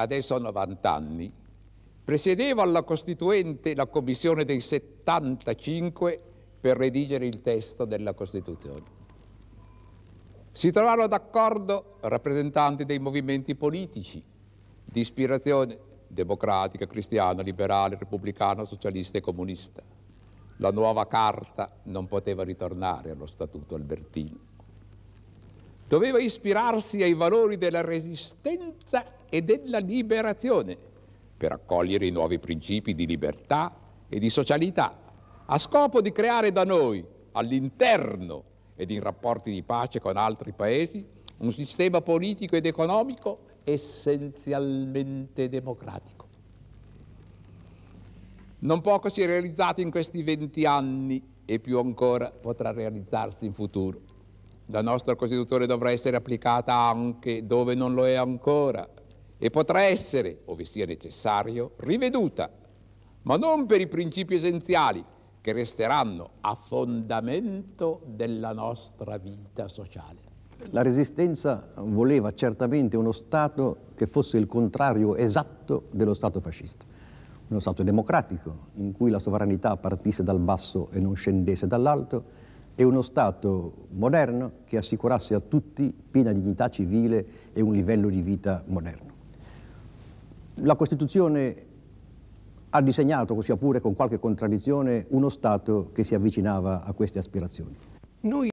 adesso ha 90 anni, presiedeva alla Costituente la commissione dei 75 per redigere il testo della Costituzione. Si trovarono d'accordo rappresentanti dei movimenti politici di ispirazione democratica, cristiana, liberale, repubblicana, socialista e comunista. La nuova carta non poteva ritornare allo Statuto Albertino doveva ispirarsi ai valori della resistenza e della liberazione per accogliere i nuovi principi di libertà e di socialità, a scopo di creare da noi, all'interno ed in rapporti di pace con altri paesi, un sistema politico ed economico essenzialmente democratico. Non poco si è realizzato in questi venti anni e più ancora potrà realizzarsi in futuro la nostra Costituzione dovrà essere applicata anche dove non lo è ancora e potrà essere, ove sia necessario, riveduta, ma non per i principi essenziali che resteranno a fondamento della nostra vita sociale. La resistenza voleva certamente uno Stato che fosse il contrario esatto dello Stato fascista, uno Stato democratico in cui la sovranità partisse dal basso e non scendesse dall'alto e uno Stato moderno che assicurasse a tutti piena dignità civile e un livello di vita moderno. La Costituzione ha disegnato, sia pure con qualche contraddizione, uno Stato che si avvicinava a queste aspirazioni. Noi